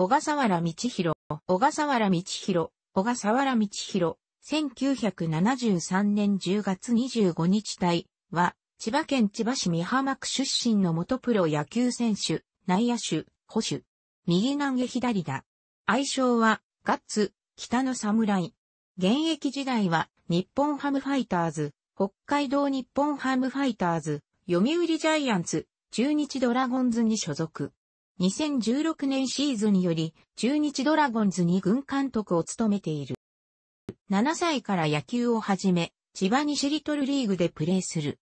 小笠原道弘、小笠原道弘、小笠原道弘、1973年10月25日隊は、千葉県千葉市美浜区出身の元プロ野球選手、内野手、保守、右投げ左だ。愛称は、ガッツ、北の侍。現役時代は、日本ハムファイターズ、北海道日本ハムファイターズ、読売ジャイアンツ、中日ドラゴンズに所属。2016年シーズンにより、中日ドラゴンズに軍監督を務めている。7歳から野球を始め、千葉西リトルリーグでプレーする。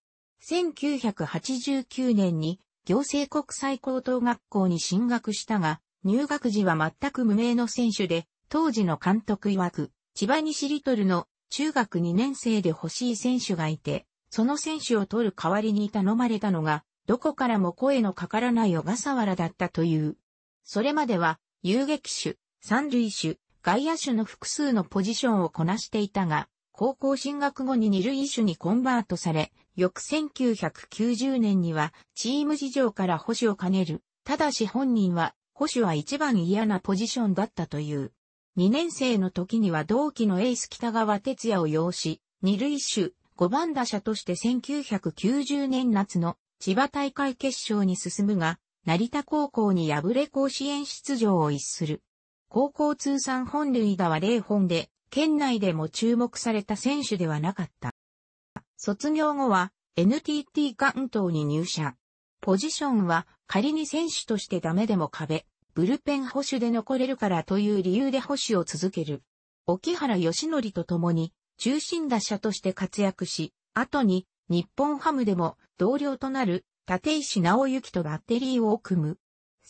1989年に行政国際高等学校に進学したが、入学時は全く無名の選手で、当時の監督曰く、千葉西リトルの中学2年生で欲しい選手がいて、その選手を取る代わりに頼まれたのが、どこからも声のかからない小笠原だったという。それまでは、遊撃手、三塁手、外野手の複数のポジションをこなしていたが、高校進学後に二塁手にコンバートされ、翌1990年にはチーム事情から保守を兼ねる。ただし本人は保守は一番嫌なポジションだったという。2年生の時には同期のエース北川哲也を擁し、二塁手、5番打者として1990年夏の千葉大会決勝に進むが、成田高校に敗れ甲子園出場を逸する。高校通算本塁打は0本で、県内でも注目された選手ではなかった。卒業後は NTT 関東に入社。ポジションは仮に選手としてダメでも壁、ブルペン保守で残れるからという理由で保守を続ける。沖原義則と共に中心打者として活躍し、後に日本ハムでも同僚となる立石直行とバッテリーを組む。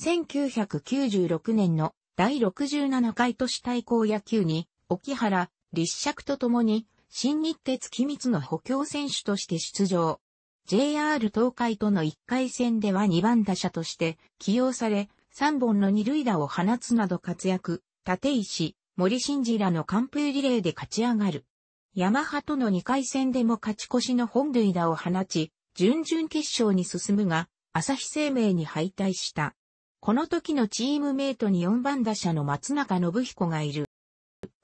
1996年の第67回都市対抗野球に、沖原、立尺と共に、新日鉄機密の補強選手として出場。JR 東海との1回戦では2番打者として起用され、3本の2塁打を放つなど活躍、立石、森慎二らの完封リレーで勝ち上がる。ヤマハとの2回戦でも勝ち越しの本塁打を放ち、準々決勝に進むが、朝日生命に敗退した。この時のチームメイトに4番打者の松中信彦がいる。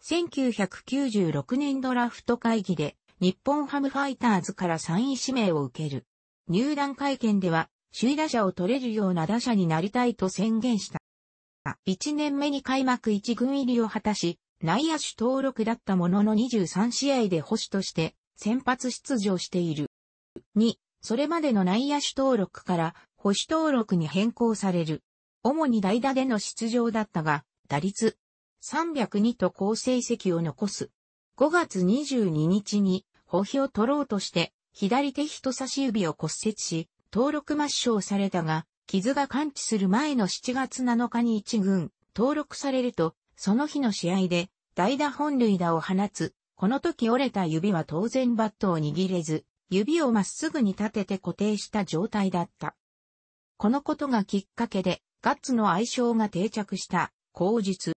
1996年ドラフト会議で日本ハムファイターズから3位指名を受ける。入団会見では首位打者を取れるような打者になりたいと宣言した。1年目に開幕1軍入りを果たし、内野手登録だったものの23試合で保守として先発出場している。2、それまでの内野手登録から保守登録に変更される。主に代打での出場だったが、打率302と好成績を残す。5月22日に、補費を取ろうとして、左手人差し指を骨折し、登録抹消されたが、傷が完治する前の7月7日に一軍、登録されると、その日の試合で代打本塁打を放つ。この時折れた指は当然バットを握れず、指をまっすぐに立てて固定した状態だった。このことがきっかけで、ガッツの愛称が定着した、口実。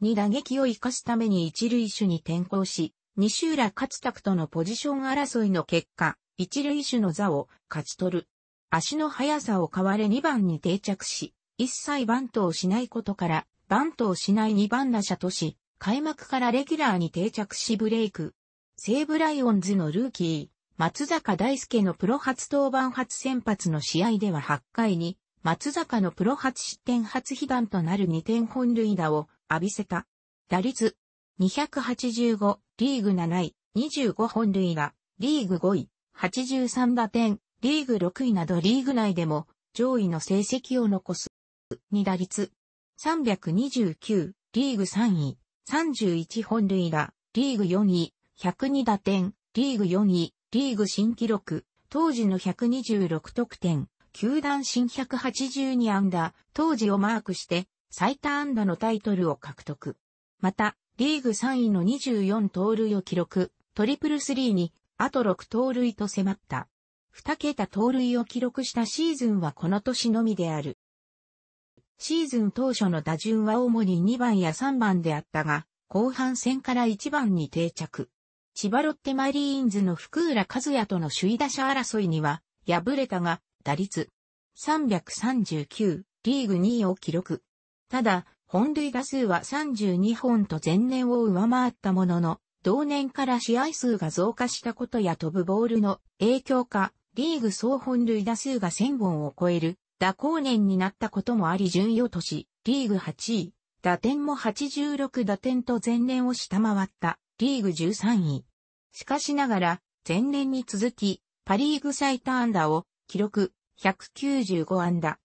に打撃を生かすために一塁手に転向し、西浦勝拓とのポジション争いの結果、一塁手の座を勝ち取る。足の速さを買われ2番に定着し、一切バントをしないことから、バントをしない2番打者とし、開幕からレギュラーに定着しブレイク。西武ライオンズのルーキー、松坂大輔のプロ初登板初先発の試合では8回に、松坂のプロ初失点初被弾となる2点本塁打を浴びせた。打率285、リーグ7位、25本塁打、リーグ5位、83打点、リーグ6位などリーグ内でも上位の成績を残す。2打率329、リーグ3位、31本塁打、リーグ4位、102打点、リーグ4位、リーグ新記録、当時の126得点、球団新182安打、当時をマークして、最多安打のタイトルを獲得。また、リーグ3位の24盗塁を記録、トリプルスリーに、あと6盗塁と迫った。2桁盗塁を記録したシーズンはこの年のみである。シーズン当初の打順は主に2番や3番であったが、後半戦から1番に定着。千葉ロッテマリーンズの福浦和也との首位打者争いには、敗れたが、打率339、リーグ2位を記録。ただ、本塁打数は32本と前年を上回ったものの、同年から試合数が増加したことや飛ぶボールの影響か、リーグ総本塁打数が1000本を超える打光年になったこともあり順位落とし、リーグ8位、打点も86打点と前年を下回った、リーグ13位。しかしながら、前年に続き、パリーグ最多安打を、記録、195安打。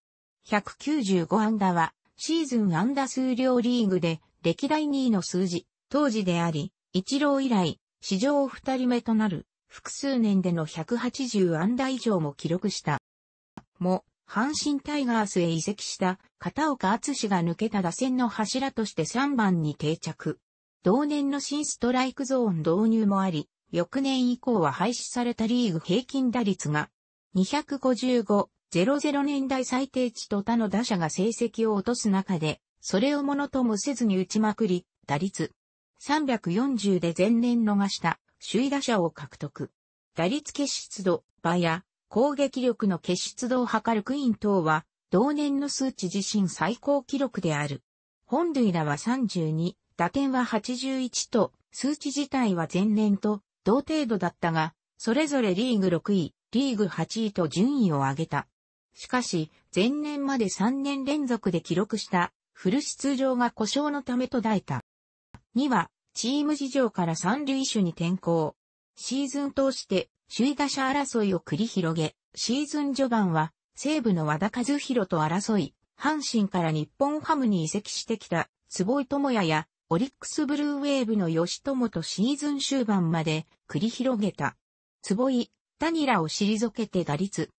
195安打は、シーズン安打数量リーグで、歴代2位の数字、当時であり、一郎以来、史上2人目となる、複数年での180安打以上も記録した。も、阪神タイガースへ移籍した片岡厚氏が抜けた打線の柱として3番に定着。同年の新ストライクゾーン導入もあり、翌年以降は廃止されたリーグ平均打率が255、00年代最低値と他の打者が成績を落とす中で、それをものともせずに打ちまくり、打率340で前年逃した首位打者を獲得。打率決出度、場や攻撃力の結出度を測るクイーン等は、同年の数値自身最高記録である。本塁打は32、打点は81と、数値自体は前年と同程度だったが、それぞれリーグ6位、リーグ8位と順位を上げた。しかし、前年まで3年連続で記録したフル出場が故障のため途絶えた。2は、チーム事情から三塁手に転向。シーズン通して首位打者争いを繰り広げ、シーズン序盤は西武の和田和弘と争い、阪神から日本ハムに移籍してきた坪井智也やオリックスブルーウェーブの吉友とシーズン終盤まで繰り広げた。坪井、谷らを退けて打率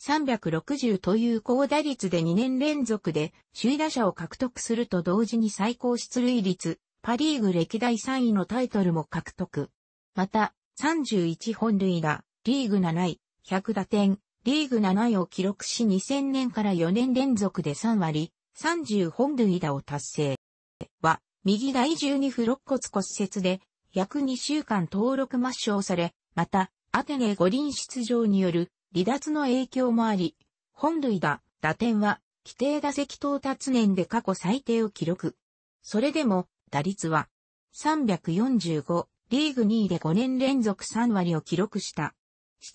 360という高打率で2年連続で首位打者を獲得すると同時に最高出塁率、パリーグ歴代3位のタイトルも獲得。また、31本塁打、リーグ7位、100打点、リーグ7位を記録し2000年から4年連続で3割、30本塁打を達成。は、右第12不肋骨骨折で、約2週間登録抹消され、また、アテネ五輪出場による離脱の影響もあり、本塁打、打点は、規定打席到達年で過去最低を記録。それでも、打率は、345、リーグ2位で5年連続3割を記録した。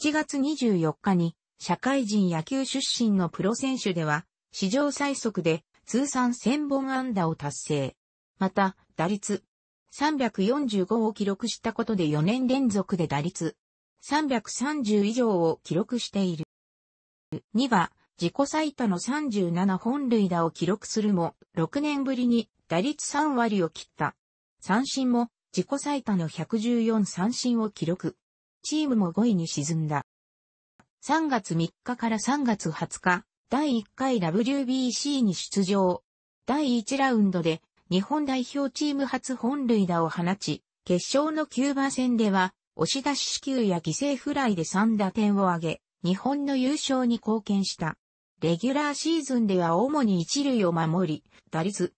7月24日に、社会人野球出身のプロ選手では、史上最速で通算1000本安打を達成。また、打率345を記録したことで4年連続で打率330以上を記録している。2は、自己最多の37本塁打を記録するも、6年ぶりに打率3割を切った。三振も自己最多の114三振を記録。チームも5位に沈んだ。3月3日から3月20日、第1回 WBC に出場。第1ラウンドで日本代表チーム初本塁打を放ち、決勝のキューバ戦では、押し出し支給や犠牲フライで3打点を挙げ、日本の優勝に貢献した。レギュラーシーズンでは主に一塁を守り、打率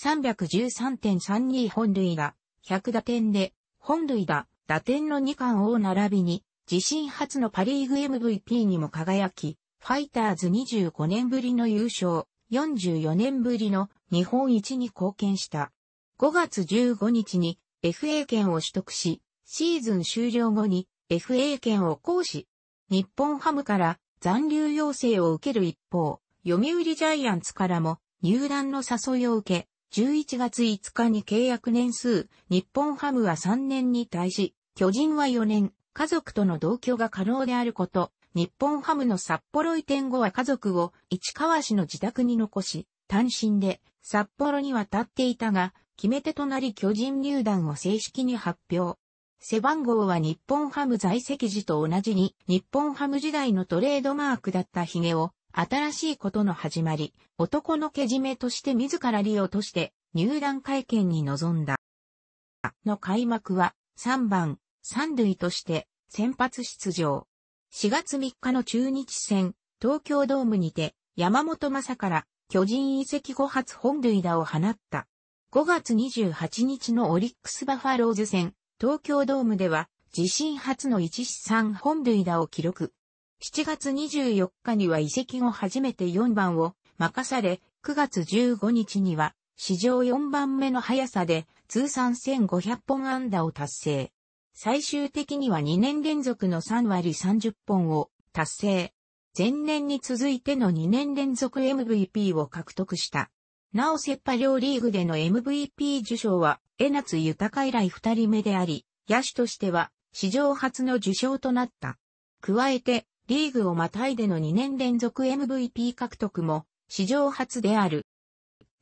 313.32本塁打、100打点で、本塁打、打点の2冠を並びに、自身初のパリーグ MVP にも輝き、ファイターズ25年ぶりの優勝、44年ぶりの日本一に貢献した。5月15日に FA 権を取得し、シーズン終了後に FA 権を行使。日本ハムから残留要請を受ける一方、読売ジャイアンツからも入団の誘いを受け、11月5日に契約年数、日本ハムは3年に対し、巨人は4年、家族との同居が可能であること、日本ハムの札幌移転後は家族を市川市の自宅に残し、単身で札幌に渡っていたが、決め手となり巨人入団を正式に発表。背番号は日本ハム在籍時と同じに、日本ハム時代のトレードマークだったヒゲを新しいことの始まり、男のけじめとして自ら利をとして入団会見に臨んだ。の開幕は3番、三塁として先発出場。4月3日の中日戦、東京ドームにて山本正から巨人移籍後初本塁打を放った。5月28日のオリックスバファローズ戦、東京ドームでは自身初の1死3本塁打を記録。7月24日には移籍後初めて4番を任され、9月15日には史上4番目の速さで通算1500本安打を達成。最終的には2年連続の3割30本を達成。前年に続いての2年連続 MVP を獲得した。なおセッパ両リーグでの MVP 受賞は、江夏豊以来2人目であり、野手としては史上初の受賞となった。加えて、リーグをまたいでの2年連続 MVP 獲得も史上初である。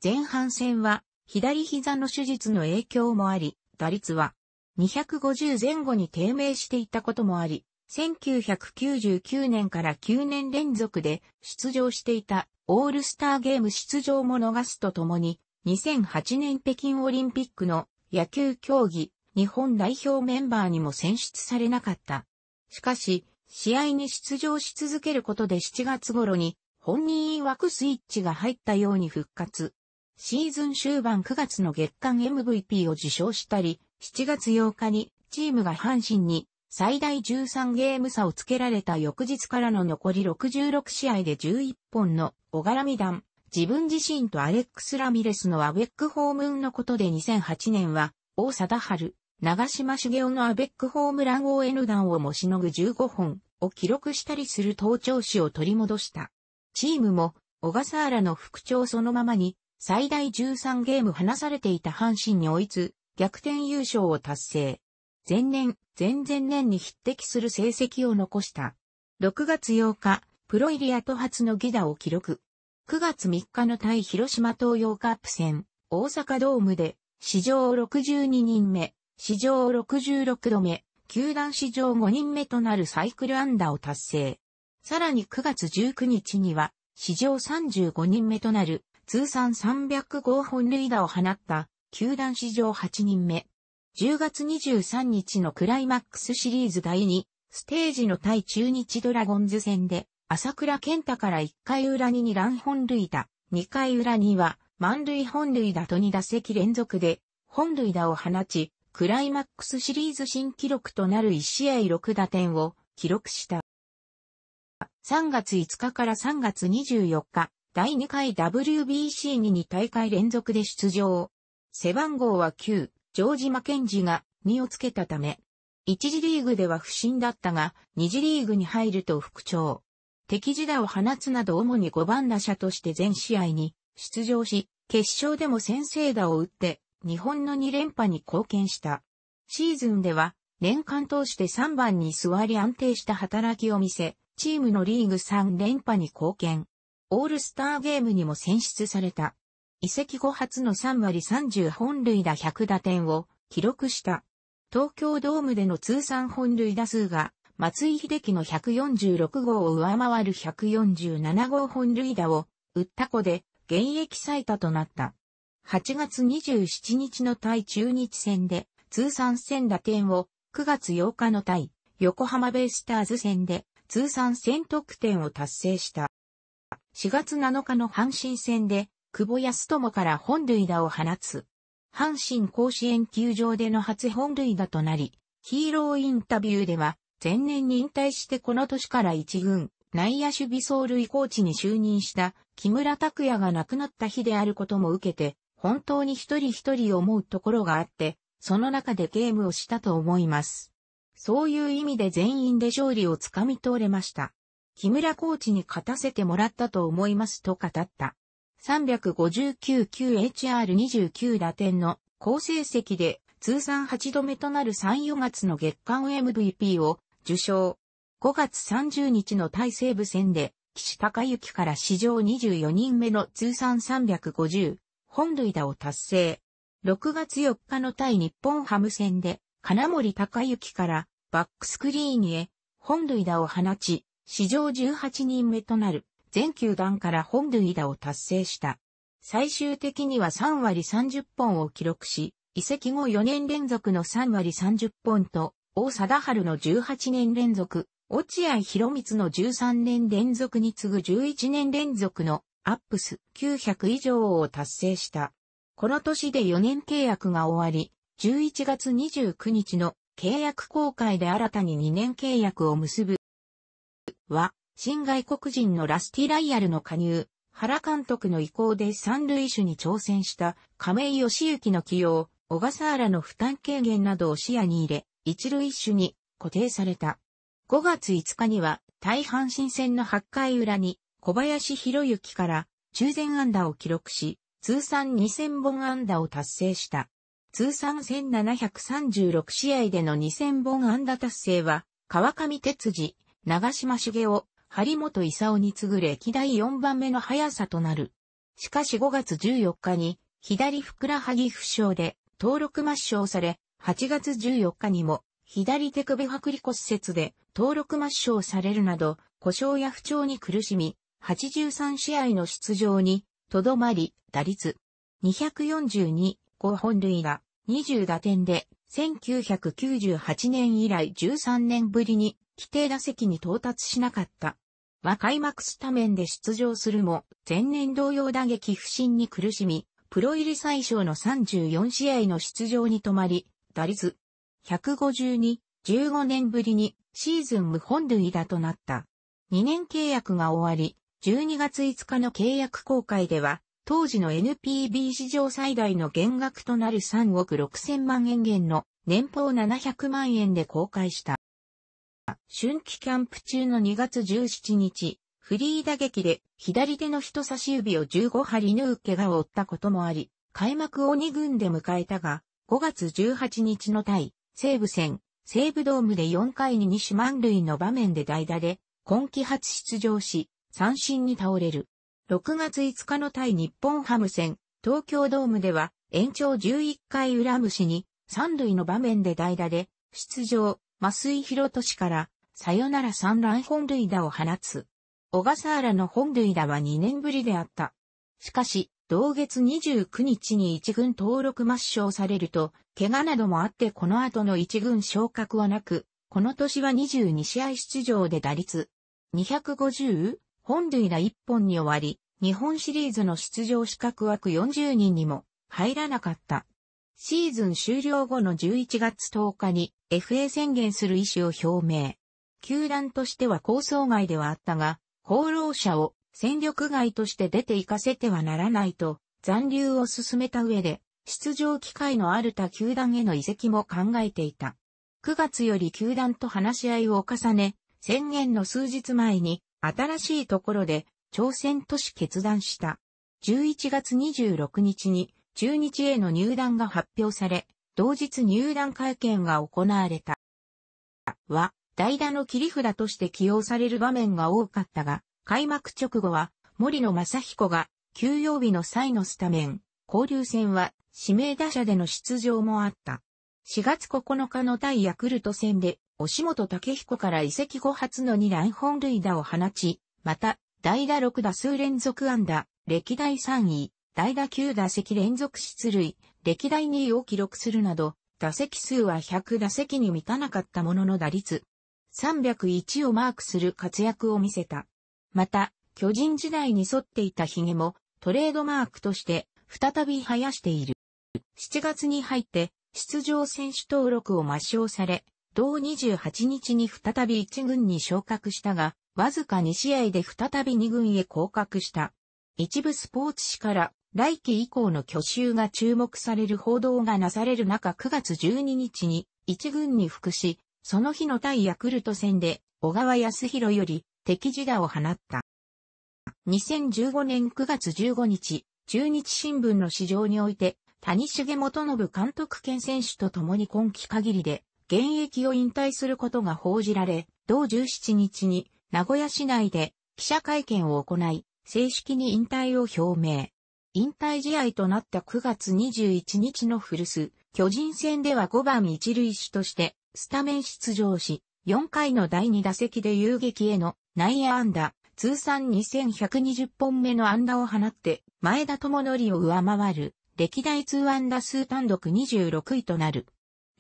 前半戦は左膝の手術の影響もあり、打率は250前後に低迷していたこともあり、1999年から9年連続で出場していたオールスターゲーム出場も逃すとともに、2008年北京オリンピックの野球競技日本代表メンバーにも選出されなかった。しかし、試合に出場し続けることで7月頃に本人曰くスイッチが入ったように復活。シーズン終盤9月の月間 MVP を受賞したり、7月8日にチームが阪神に最大13ゲーム差をつけられた翌日からの残り66試合で11本の小柄み弾、自分自身とアレックス・ラミレスのアベックホーーンのことで2008年は、王貞治、長島茂雄のアベックホームラン応援弾をもしのぐ15本を記録したりする登調子を取り戻した。チームも小笠原の副長そのままに最大13ゲーム離されていた阪神に追いつ逆転優勝を達成。前年、前々年に匹敵する成績を残した。6月8日、プロイリアと初のギダを記録。9月3日の対広島東洋カップ戦、大阪ドームで、史上62人目、史上66度目、球団史上5人目となるサイクル安打を達成。さらに9月19日には、史上35人目となる通算300号本塁打を放った、球団史上8人目。10月23日のクライマックスシリーズ第2ステージの対中日ドラゴンズ戦で、朝倉健太から1回裏に2段本塁打、2回裏には満塁本塁打と2打席連続で本塁打を放ち、クライマックスシリーズ新記録となる1試合6打点を記録した。3月5日から3月24日、第2回 WBC に2大会連続で出場。背番号は9、ジョージ・マケンジが2をつけたため、1次リーグでは不振だったが、2次リーグに入ると復調。敵時打を放つなど主に5番打者として全試合に出場し、決勝でも先制打を打って日本の2連覇に貢献した。シーズンでは、年間通して3番に座り安定した働きを見せ、チームのリーグ3連覇に貢献。オールスターゲームにも選出された。移籍後初の3割30本塁打100打点を記録した。東京ドームでの通算本塁打数が松井秀喜の146号を上回る147号本塁打を打った子で現役最多となった。8月27日の対中日戦で通算戦打点を、9月8日の対横浜ベイスターズ戦で通算戦得点を達成した。4月7日の阪神戦で、久保康友から本塁打を放つ。阪神甲子園球場での初本塁打となり、ヒーローインタビューでは、前年に引退してこの年から一軍、内野守備走塁コーチに就任した木村拓也が亡くなった日であることも受けて、本当に一人一人思うところがあって、その中でゲームをしたと思います。そういう意味で全員で勝利をつかみ取れました。木村コーチに勝たせてもらったと思いますと語った。359QHR29 打点の好成績で通算8度目となる3、4月の月間 MVP を受賞。5月30日の対西部戦で、岸隆行から史上24人目の通算350本塁打を達成。6月4日の対日本ハム戦で、金森隆之からバックスクリーンへ本塁打を放ち、史上18人目となる全球団から本塁打を達成した。最終的には3割30本を記録し、移籍後4年連続の3割30本と、大貞春の18年連続、落合博光の13年連続に次ぐ11年連続のアップス900以上を達成した。この年で4年契約が終わり、11月29日の契約公開で新たに2年契約を結ぶ。は、新外国人のラスティライアルの加入、原監督の意向で三塁手に挑戦した亀井義行の起用、小笠原の負担軽減などを視野に入れ、一塁手に固定された。5月5日には、対阪神戦の8回裏に小林博之から中前安打を記録し、通算2000本安打を達成した。通算1736試合での2000本安打達成は、川上哲次、長島茂雄、張本勲に次ぐ歴代4番目の速さとなる。しかし5月14日に、左ふくらはぎ負傷で、登録抹消され、8月14日にも、左手首剥離骨折で、登録抹消されるなど、故障や不調に苦しみ、83試合の出場に、とどまり、打率242、5本類が、20打点で、1998年以来13年ぶりに、規定打席に到達しなかった。は開幕スタメンで出場するも、前年同様打撃不振に苦しみ、プロ入り最小の34試合の出場に止まり、打率152、15年ぶりにシーズン無本塁打となった。2年契約が終わり、12月5日の契約公開では、当時の NPB 史上最大の減額となる3億6000万円減の年俸700万円で公開した。春季キャンプ中の2月17日、フリー打撃で左手の人差し指を15針縫う怪我を負ったこともあり、開幕を2軍で迎えたが、5月18日の対西武戦、西武ドームで4回に西満塁の場面で代打で、今季初出場し、三振に倒れる。6月5日の対日本ハム戦、東京ドームでは延長11回裏虫に三塁の場面で代打で出場、増井博俊からさよなら三乱本塁打を放つ。小笠原の本塁打は2年ぶりであった。しかし、同月29日に一軍登録抹消されると、怪我などもあってこの後の一軍昇格はなく、この年は22試合出場で打率250、本塁打1本に終わり、日本シリーズの出場資格枠40人にも入らなかった。シーズン終了後の11月10日に FA 宣言する意思を表明。球団としては構想外ではあったが、功労者を戦力外として出て行かせてはならないと残留を進めた上で、出場機会のある他球団への移籍も考えていた。9月より球団と話し合いを重ね、宣言の数日前に新しいところで朝鮮都市決断した。11月26日に中日への入団が発表され、同日入団会見が行われた。は、代打の切り札として起用される場面が多かったが、開幕直後は森野正彦が休養日の際のスタメン、交流戦は指名打者での出場もあった。4月9日の対ヤクルト戦で押本武彦から移籍後初の2乱本塁打を放ち、また、代打6打数連続安打、歴代3位、代打9打席連続出塁、歴代2位を記録するなど、打席数は100打席に満たなかったものの打率、301をマークする活躍を見せた。また、巨人時代に沿っていたヒゲも、トレードマークとして、再び生やしている。7月に入って、出場選手登録を抹消され、同28日に再び1軍に昇格したが、わずか2試合で再び2軍へ降格した。一部スポーツ紙から来季以降の去就が注目される報道がなされる中9月12日に1軍に復し、その日の対ヤクルト戦で小川康弘より敵地打を放った。2015年9月15日、中日新聞の市場において、谷重元信監督兼選手と共に今季限りで、現役を引退することが報じられ、同17日に名古屋市内で記者会見を行い、正式に引退を表明。引退試合となった9月21日の古巣、巨人戦では5番一塁手としてスタメン出場し、4回の第2打席で遊撃への内野安打、通算2120本目の安打を放って、前田智則を上回る、歴代2安打数単独26位となる。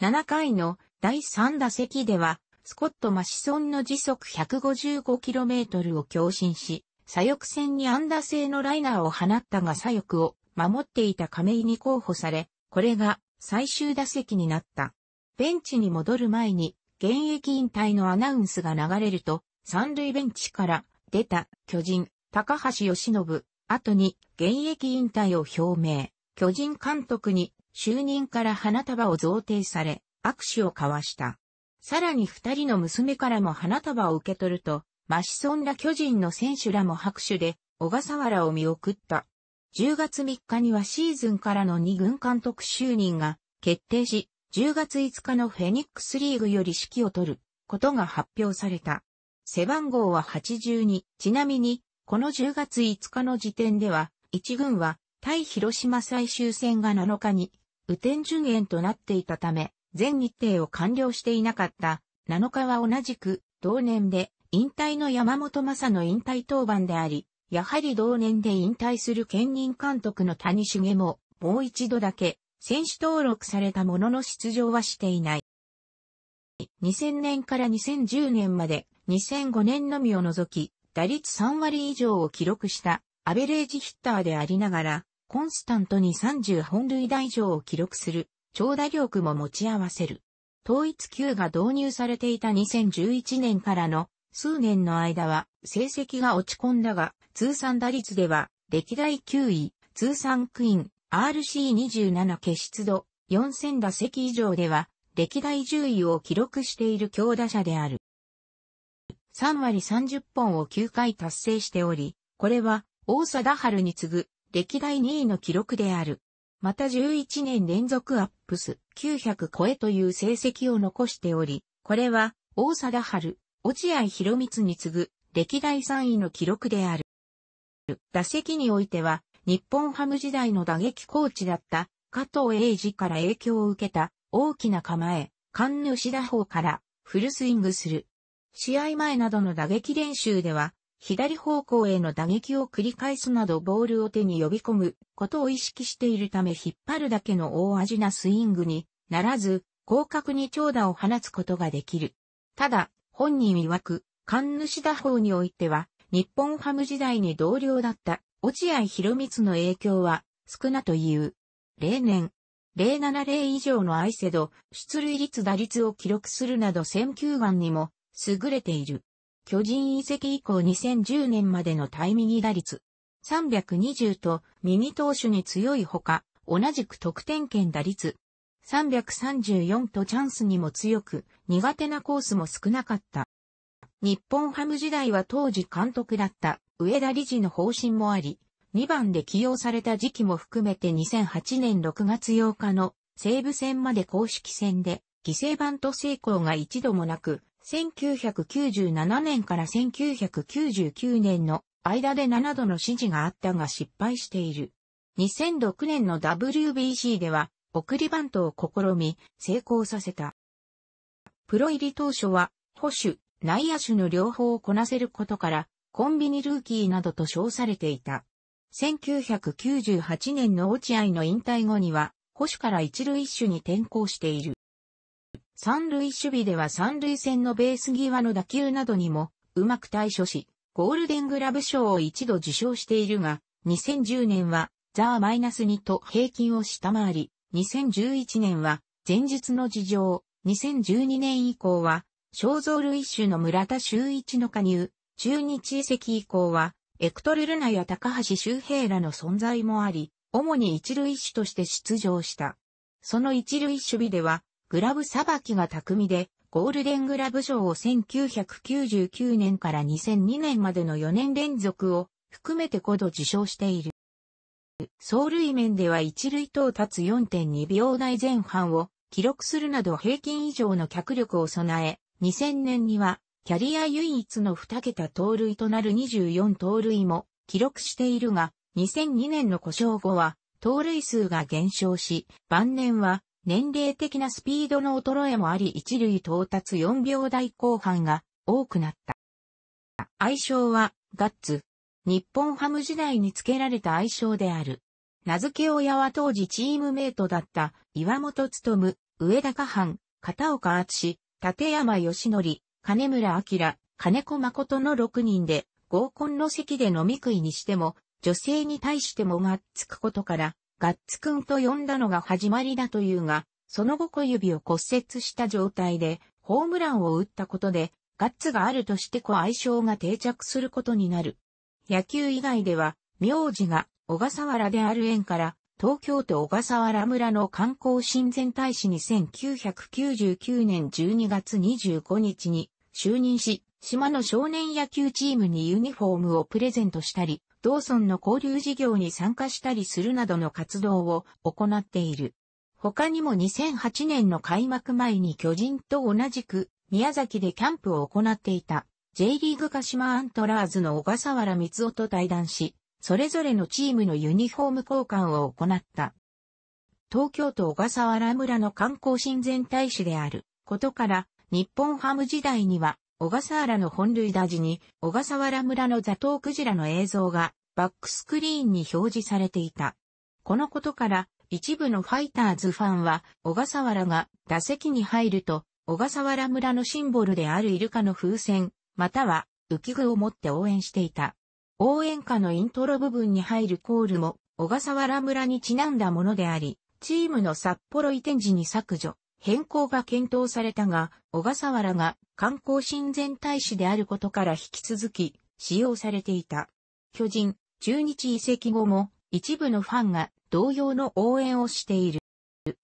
7回の第3打席では、スコット・マシソンの時速 155km を強振し、左翼戦に安打製のライナーを放ったが左翼を守っていた亀井に候補され、これが最終打席になった。ベンチに戻る前に、現役引退のアナウンスが流れると、三塁ベンチから出た巨人、高橋義信、後に現役引退を表明、巨人監督に就任から花束を贈呈され、握手を交わした。さらに二人の娘からも花束を受け取ると、マシソンら巨人の選手らも拍手で、小笠原を見送った。10月3日にはシーズンからの2軍監督就任が決定し、10月5日のフェニックスリーグより指揮を取ることが発表された。背番号は82。ちなみに、この10月5日の時点では、1軍は対広島最終戦が7日に雨天順延となっていたため、全日程を完了していなかった7日は同じく同年で引退の山本正の引退当番であり、やはり同年で引退する兼任監督の谷繁ももう一度だけ選手登録されたものの出場はしていない。2000年から2010年まで2005年のみを除き、打率3割以上を記録したアベレージヒッターでありながら、コンスタントに30本塁打以上を記録する長打力も持ち合わせる。統一級が導入されていた2011年からの数年の間は成績が落ち込んだが、通算打率では歴代9位、通算クイーン RC27 決出度4000打席以上では歴代10位を記録している強打者である。3割30本を9回達成しており、これは、大貞春に次ぐ、歴代2位の記録である。また11年連続アップス900超えという成績を残しており、これは大貞春、落合博光に次ぐ歴代3位の記録である。打席においては、日本ハム時代の打撃コーチだった加藤英二から影響を受けた大きな構え、菅主打法からフルスイングする。試合前などの打撃練習では、左方向への打撃を繰り返すなどボールを手に呼び込むことを意識しているため引っ張るだけの大味なスイングにならず、広角に長打を放つことができる。ただ、本人曰く、神主打法においては、日本ハム時代に同僚だった落合博光の影響は少なという。例年、070以上のアイセド、出塁率打率を記録するなど選球眼にも優れている。巨人移籍以降2010年までの対右打率320と右投手に強いほか、同じく得点圏打率334とチャンスにも強く、苦手なコースも少なかった。日本ハム時代は当時監督だった上田理事の方針もあり、2番で起用された時期も含めて2008年6月8日の西武戦まで公式戦で犠牲バント成功が一度もなく、1997年から1999年の間で7度の指示があったが失敗している。2006年の WBC では送りバントを試み成功させた。プロ入り当初は保守、内野手の両方をこなせることからコンビニルーキーなどと称されていた。1998年の落合の引退後には保守から一塁一種に転向している。三塁守備では三塁線のベース際の打球などにもうまく対処し、ゴールデングラブ賞を一度受賞しているが、2010年はザーマイナス2と平均を下回り、2011年は前述の事情、2012年以降は、肖像類種の村田周一の加入、中日移籍以降は、エクトルルナや高橋周平らの存在もあり、主に一塁手として出場した。その一塁守備では、グラブさばきが巧みで、ゴールデングラブ賞を1999年から2002年までの4年連続を含めて5度受賞している。走塁面では一塁到達4.2秒台前半を記録するなど平均以上の脚力を備え、2000年にはキャリア唯一の2桁盗塁となる24盗塁も記録しているが、2002年の故障後は盗塁数が減少し、晩年は年齢的なスピードの衰えもあり一塁到達4秒台後半が多くなった。愛称はガッツ。日本ハム時代に付けられた愛称である。名付け親は当時チームメイトだった岩本勤、上田加藩、片岡厚立山義則、金村明、金子誠の6人で合コンの席で飲み食いにしても、女性に対してもがっつくことから、ガッツくんと呼んだのが始まりだというが、その後小指を骨折した状態で、ホームランを打ったことで、ガッツがあるとして子愛称が定着することになる。野球以外では、名字が小笠原である縁から、東京都小笠原村の観光親善大使に1999年12月25日に就任し、島の少年野球チームにユニフォームをプレゼントしたり、同村の交流事業に参加したりするなどの活動を行っている。他にも2008年の開幕前に巨人と同じく宮崎でキャンプを行っていた J リーグ鹿島アントラーズの小笠原光夫と対談し、それぞれのチームのユニフォーム交換を行った。東京都小笠原村の観光親善大使であることから、日本ハム時代には小笠原の本塁打時に、小笠原村のザトウクジラの映像がバックスクリーンに表示されていた。このことから、一部のファイターズファンは、小笠原が打席に入ると、小笠原村のシンボルであるイルカの風船、または浮き具を持って応援していた。応援歌のイントロ部分に入るコールも、小笠原村にちなんだものであり、チームの札幌移転時に削除変更が検討されたが、小笠原が観光親善大使であることから引き続き使用されていた。巨人、中日移籍後も一部のファンが同様の応援をしている。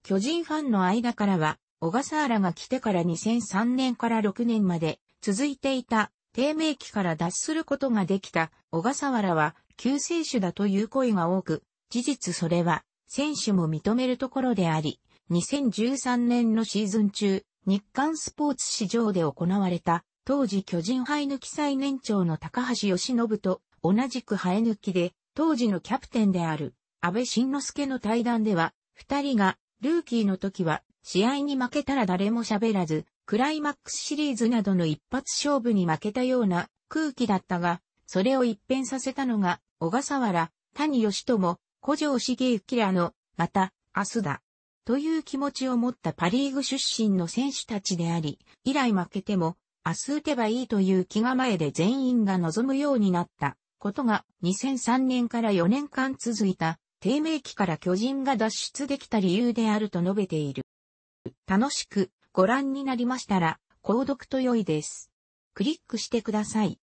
巨人ファンの間からは、小笠原が来てから2003年から6年まで続いていた低迷期から脱することができた小笠原は救世主だという声が多く、事実それは選手も認めるところであり、2013年のシーズン中、日刊スポーツ市場で行われた、当時巨人生え抜き最年長の高橋義信と同じく生え抜きで、当時のキャプテンである安倍晋之助の対談では、二人がルーキーの時は試合に負けたら誰も喋らず、クライマックスシリーズなどの一発勝負に負けたような空気だったが、それを一変させたのが、小笠原、谷義友、古城茂幸らの、また、明日だ。という気持ちを持ったパリーグ出身の選手たちであり、以来負けても、明日打てばいいという気構えで全員が望むようになったことが2003年から4年間続いた低迷期から巨人が脱出できた理由であると述べている。楽しくご覧になりましたら、購読と良いです。クリックしてください。